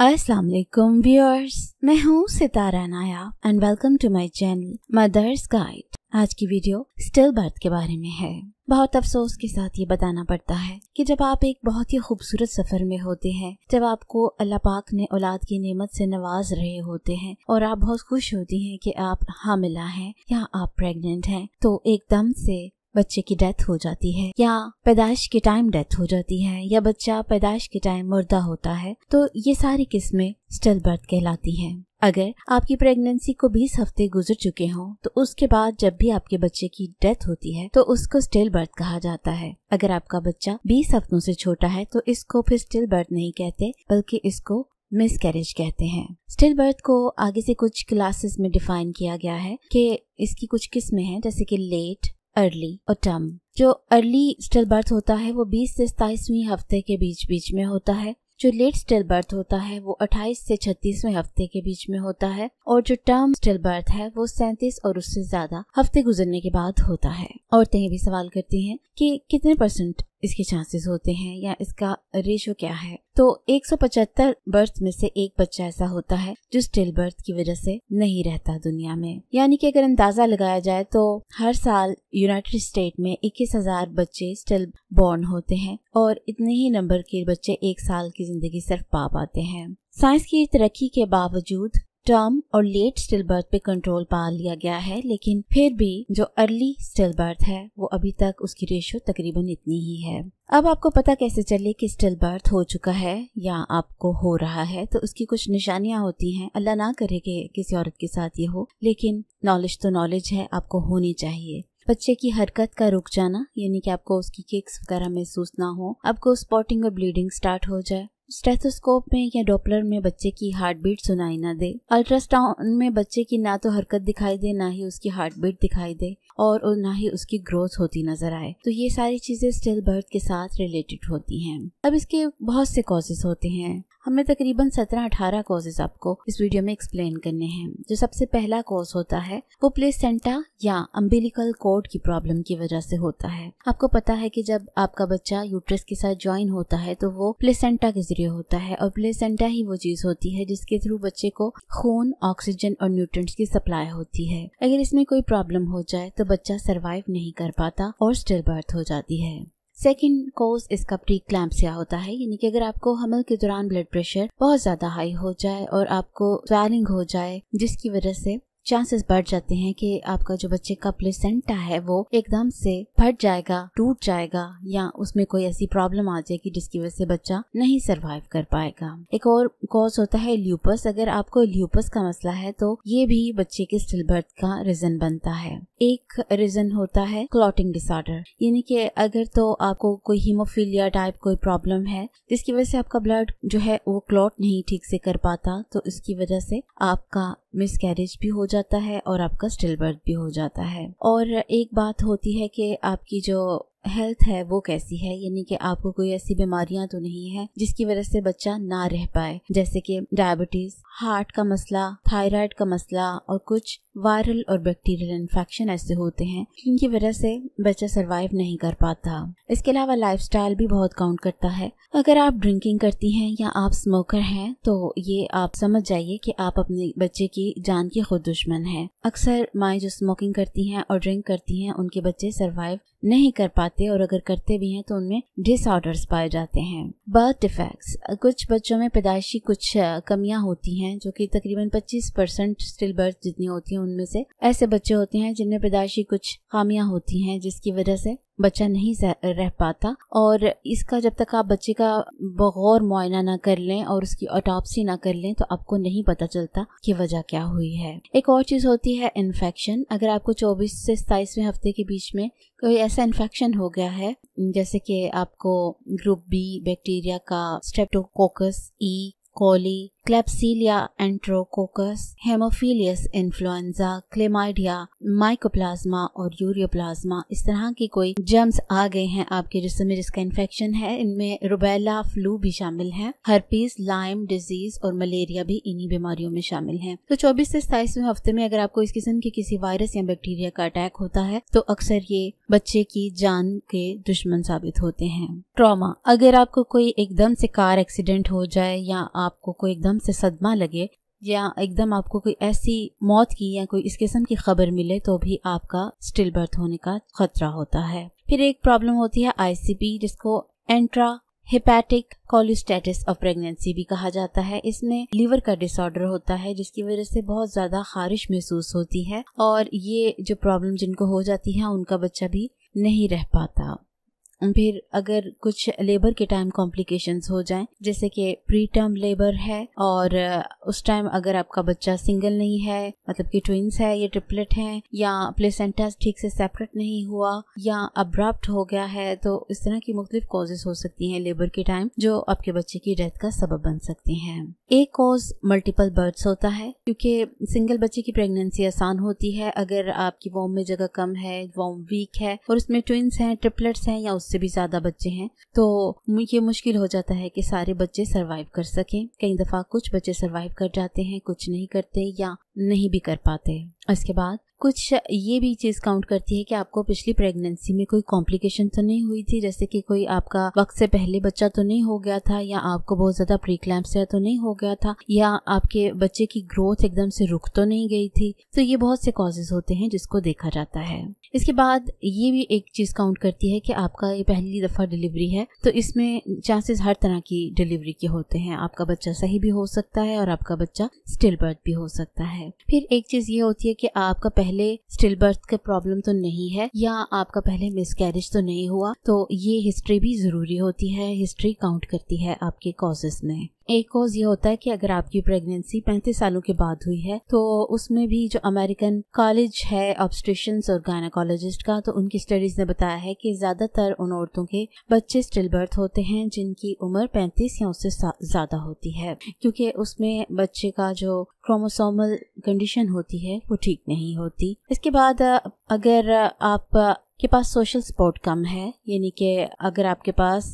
अस्सलाम वालेकुम व्यूअर्स मैं हूँ Sitara Naya and welcome to my channel mother's guide आज की वीडियो स्टिल बर्थ के बारे में है बहुत अफसोस के साथ ये बताना पड़ता है कि जब आप एक बहुत ही खूबसूरत सफर में होते हैं जब आपको अल्लाह पाक ने औलाद की नेमत से नवाज रहे होते हैं और आप बहुत खुश होती हैं कि आप हामिला हैं या आप प्रेग्नेंट हैं तो एकदम से बच्चे की डेथ हो जाती है या पैदाइश के टाइम डेथ हो जाती है या बच्चा पैदाइश के टाइम मुर्दा होता है तो ये सारी किस्में स्टिल बर्थ कहलाती हैं अगर आपकी प्रेगनेंसी को 20 हफ्ते गुजर चुके हों तो उसके बाद जब भी आपके बच्चे की डेथ होती है तो उसको स्टिल बर्थ कहा जाता है अगर आपका बच्चा 20 हफ्तों से छोटा है तो इसको फिर स्टिल बर्थ नहीं कहते बल्कि इसको मिस कैरेज कहते हैं स्टिल बर्थ को आगे से कुछ क्लासेस में डिफाइन किया गया है कि इसकी कुछ किस्में हैं जैसे कि लेट अर्ली ओटम जो अर्ली बर्थ होता है वो 20 से सताइसवी हफ्ते के बीच बीच में होता है जो लेट स्टिल बर्थ होता है वो 28 से 36वें हफ्ते के बीच में होता है और जो टर्म स्टिल बर्थ है वो 37 और उससे ज्यादा हफ्ते गुजरने के बाद होता है औरतें भी सवाल करती हैं कि कितने परसेंट इसके चांसेस होते हैं या इसका रेशो क्या है तो 175 बर्थ में से एक बच्चा ऐसा होता है जो स्टिल बर्थ की वजह से नहीं रहता दुनिया में यानी कि अगर अंदाजा लगाया जाए तो हर साल यूनाइटेड स्टेट में इक्कीस हजार बच्चे स्टिल बॉर्न होते हैं और इतने ही नंबर के बच्चे एक साल की जिंदगी सिर्फ पा पाते हैं साइंस की तरक्की के बावजूद टर्म और लेट स्टिल बर्थ पे कंट्रोल पा लिया गया है लेकिन फिर भी जो अर्ली स्टिल बर्थ है वो अभी तक उसकी रेशियो तकरीबन इतनी ही है अब आपको पता कैसे चले कि स्टिल बर्थ हो चुका है या आपको हो रहा है तो उसकी कुछ निशानियां होती हैं अल्लाह ना करे कि किसी औरत के साथ ये हो लेकिन नॉलेज तो नॉलेज है आपको होनी चाहिए बच्चे की हरकत का रुक जाना यानी कि आपको उसकी किक्स वगैरह महसूस ना हो आपको स्पॉटिंग और ब्लीडिंग स्टार्ट हो जाए स्टेथोस्कोप में या डॉपलर में बच्चे की हार्ट बीट सुनाई ना दे अल्ट्रासाउंड में बच्चे की ना तो हरकत दिखाई दे ना ही उसकी हार्ट बीट दिखाई दे और, ना ही उसकी ग्रोथ होती नजर आए तो ये सारी चीजें स्टिल बर्थ के साथ रिलेटेड होती हैं अब इसके बहुत से कॉजेज होते हैं हमें तकरीबन 17-18 कॉजेज आपको इस वीडियो में एक्सप्लेन करने हैं जो सबसे पहला कॉज होता है वो प्लेसेंटा या अम्बिलिकल कोड की प्रॉब्लम की वजह से होता है आपको पता है कि जब आपका बच्चा यूट्रस के साथ ज्वाइन होता है तो वो प्लेसेंटा के जरिए होता है और प्लेसेंटा ही वो चीज होती है जिसके थ्रू बच्चे को खून ऑक्सीजन और न्यूट्रंट की सप्लाई होती है अगर इसमें कोई प्रॉब्लम हो जाए तो बच्चा सर्वाइव नहीं कर पाता और स्टिल बर्थ हो जाती है सेकेंड कोज इसका प्री क्लैम्पसिया होता है यानी कि अगर आपको हमल के दौरान ब्लड प्रेशर बहुत ज्यादा हाई हो जाए और आपको स्वेलिंग हो जाए जिसकी वजह से चांसेस बढ़ जाते हैं कि आपका जो बच्चे का प्लेसेंटा है वो एकदम से फट जाएगा टूट जाएगा या उसमें कोई ऐसी प्रॉब्लम आ जाएगी जिसकी वजह से बच्चा नहीं सर्वाइव कर पाएगा एक और कॉज होता है ल्यूपस अगर आपको ल्यूपस का मसला है तो ये भी बच्चे के स्टिल बर्थ का रीजन बनता है एक रीजन होता है क्लॉटिंग डिसऑर्डर यानी कि अगर तो आपको कोई हीमोफीलिया टाइप कोई प्रॉब्लम है जिसकी वजह से आपका ब्लड जो है वो क्लॉट नहीं ठीक से कर पाता तो इसकी वजह से आपका मिस कैरेज भी हो जाता है और आपका स्टिल बर्थ भी हो जाता है और एक बात होती है कि आपकी जो हेल्थ है वो कैसी है यानी कि आपको कोई ऐसी बीमारियां तो नहीं है जिसकी वजह से बच्चा ना रह पाए जैसे कि डायबिटीज हार्ट का मसला थायराइड का मसला और कुछ वायरल और बैक्टीरियल इन्फेक्शन ऐसे होते हैं जिनकी वजह से बच्चा सरवाइव नहीं कर पाता इसके अलावा लाइफ भी बहुत काउंट करता है अगर आप ड्रिंकिंग करती हैं या आप स्मोकर हैं तो ये आप समझ जाइए कि आप अपने बच्चे की जान के खुद दुश्मन है अक्सर माएँ जो स्मोकिंग करती हैं और ड्रिंक करती हैं उनके बच्चे सर्वाइव नहीं कर पाते और अगर करते भी हैं तो उनमें डिसऑर्डर्स पाए जाते हैं बर्थ डिफेक्ट्स कुछ बच्चों में पैदाइशी कुछ कमियां होती हैं जो कि तकरीबन 25 परसेंट स्टिल बर्थ जितनी होती हैं उनमें से ऐसे बच्चे होते हैं जिनमें पैदाशी कुछ खामियां होती हैं जिसकी वजह से बच्चा नहीं रह पाता और इसका जब तक आप बच्चे का बगौर मुआयना ना कर लें और उसकी ऑटोपसी ना कर लें तो आपको नहीं पता चलता कि वजह क्या हुई है एक और चीज़ होती है इन्फेक्शन अगर आपको 24 से सताईसवें हफ्ते के बीच में कोई ऐसा इन्फेक्शन हो गया है जैसे कि आपको ग्रुप बी बैक्टीरिया का streptococcus E e coli klebsiella enterococcus haemophilus influenza chlamydia mycoplasma और यूरियोप्लाज्मा इस तरह की कोई जर्म्स आ गए हैं आपके जिसम में जिसका इन्फेक्शन है इनमें रुबेला फ्लू भी शामिल है हर्पीज लाइम डिजीज और मलेरिया भी इन्हीं बीमारियों में शामिल है तो चौबीस से सताईसवें हफ्ते में अगर आपको इस किस्म के किसी वायरस या बैक्टीरिया का अटैक होता है तो अक्सर ये बच्चे की जान के दुश्मन साबित होते हैं ट्रॉमा अगर आपको कोई एकदम से कार एक्सीडेंट हो जाए या आपको कोई एकदम से सदमा लगे या एकदम आपको कोई ऐसी मौत की या कोई इस किस्म की खबर मिले तो भी आपका स्टिल बर्थ होने का खतरा होता है फिर एक प्रॉब्लम होती है आईसीपी जिसको intra hepatic cholestasis of pregnancy भी कहा जाता है इसमें लीवर का डिसऑर्डर होता है जिसकी वजह से बहुत ज्यादा खारिश महसूस होती है और ये जो प्रॉब्लम जिनको हो जाती है उनका बच्चा भी नहीं रह पाता फिर अगर कुछ लेबर के टाइम कॉम्प्लिकेशंस हो जाए जैसे कि प्री टर्म लेबर है और उस टाइम अगर आपका बच्चा सिंगल नहीं है मतलब कि ट्विंस है या ट्रिपलेट है या प्लेसेंटा ठीक से सेपरेट नहीं हुआ या अब्रप्ट हो गया है तो इस तरह की मुख्तलिफ कॉजेज हो सकती हैं लेबर के टाइम जो आपके बच्चे की डेथ का सबब बन सकती हैं एक कॉज मल्टीपल बर्थ होता है क्योंकि सिंगल बच्चे की प्रेगनेंसी आसान होती है अगर आपकी वॉम में जगह कम है वॉम वीक है और उसमें ट्विंस हैं ट्रिपलेट्स हैं या उस उससे भी ज़्यादा बच्चे हैं तो ये मुश्किल हो जाता है कि सारे बच्चे सर्वाइव कर सकें कई दफ़ा कुछ बच्चे सर्वाइव कर जाते हैं कुछ नहीं करते या नहीं भी कर पाते इसके बाद कुछ ये भी चीज़ काउंट करती है कि आपको पिछली प्रेगनेंसी में कोई कॉम्प्लिकेशन तो नहीं हुई थी जैसे कि कोई आपका वक्त से पहले बच्चा तो नहीं हो गया था या आपको बहुत ज़्यादा प्री क्लैम्सिया तो नहीं हो गया था या आपके बच्चे की ग्रोथ एकदम से रुक तो नहीं गई थी तो ये बहुत से कॉजेज होते हैं जिसको देखा जाता है इसके बाद ये भी एक चीज़ काउंट करती है कि आपका ये पहली दफ़ा डिलीवरी है तो इसमें चांसेस हर तरह की डिलीवरी के होते हैं आपका बच्चा सही भी हो सकता है और आपका बच्चा स्टिल बर्थ भी हो सकता है फिर एक चीज ये होती है कि आपका पहले स्टिल बर्थ का प्रॉब्लम तो नहीं है या आपका पहले मिसकैरेज तो नहीं हुआ तो ये हिस्ट्री भी जरूरी होती है हिस्ट्री काउंट करती है आपके कॉजेस में एक कोज ये होता है कि अगर आपकी प्रेगनेंसी पैंतीस सालों के बाद हुई है तो उसमें भी जो अमेरिकन कॉलेज है ऑब्स्ट्रिशन और गायनाकोलॉजिस्ट का तो उनकी स्टडीज ने बताया है कि ज्यादातर उन औरतों के बच्चे स्टिल बर्थ होते हैं जिनकी उम्र पैंतीस या उससे ज्यादा होती है क्योंकि उसमें बच्चे का जो क्रोमोसोमल कंडीशन होती है वो ठीक नहीं होती इसके बाद अगर आप के पास सोशल सपोर्ट कम है यानी कि अगर आपके पास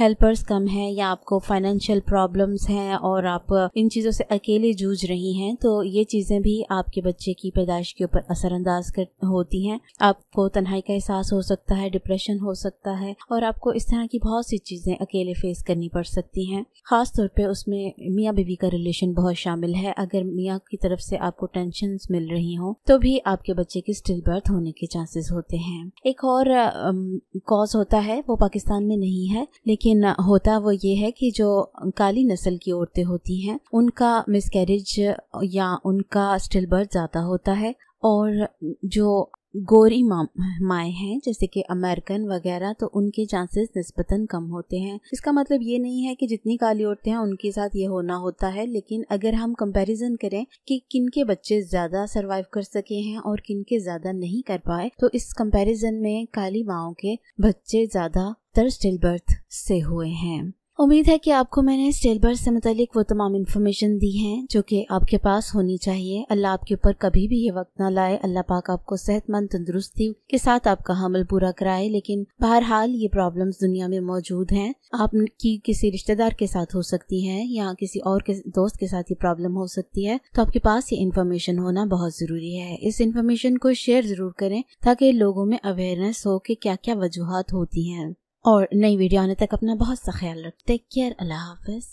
हेल्पर्स कम है या आपको फाइनेंशियल प्रॉब्लम्स हैं और आप इन चीज़ों से अकेले जूझ रही हैं तो ये चीज़ें भी आपके बच्चे की पैदाइश के ऊपर असरअंदाज कर होती हैं आपको तन्हाई का एहसास हो सकता है डिप्रेशन हो सकता है और आपको इस तरह की बहुत सी चीज़ें अकेले फेस करनी पड़ सकती हैं ख़ास तौर पर उसमें मियाँ बीवी का रिलेशन बहुत शामिल है अगर मियाँ की तरफ से आपको टेंशन मिल रही हों तो भी आपके बच्चे की स्टिल बर्थ होने के चांसेस होते हैं एक और कॉज होता है वो पाकिस्तान में नहीं है लेकिन होता वो ये है कि जो काली नस्ल की औरतें होती हैं उनका मिसकैरेज या उनका स्टिल बर्थ ज़्यादा होता है और जो गोरी माए हैं जैसे कि अमेरिकन वगैरह तो उनके चांसेस नस्बता कम होते हैं इसका मतलब ये नहीं है कि जितनी काली औरतें हैं उनके साथ ये होना होता है लेकिन अगर हम कंपैरिजन करें कि किन के बच्चे ज़्यादा सरवाइव कर सके हैं और किन के ज़्यादा नहीं कर पाए तो इस कंपैरिजन में काली माओ के बच्चे ज़्यादा तर स्टिल बर्थ से हुए हैं उम्मीद है कि आपको मैंने स्टेलबर्स बर्थ से मतलब वो तमाम इन्फॉर्मेशन दी है जो कि आपके पास होनी चाहिए अल्लाह आपके ऊपर कभी भी ये वक्त ना लाए अल्लाह पाक आपको सेहतमंद तंदुरुस्ती के साथ आपका हमल पूरा कराए लेकिन बहरहाल ये प्रॉब्लम्स दुनिया में मौजूद हैं आपकी किसी रिश्तेदार के साथ हो सकती है या किसी और के दोस्त के साथ ये प्रॉब्लम हो सकती है तो आपके पास ये इन्फॉर्मेशन होना बहुत जरूरी है इस इन्फॉर्मेशन को शेयर जरूर करें ताकि लोगों में अवेयरनेस हो कि क्या क्या वजूहत होती हैं और नई वीडियो आने तक अपना बहुत सा ख्याल रख टेक केयर अल्लाह हाफिज़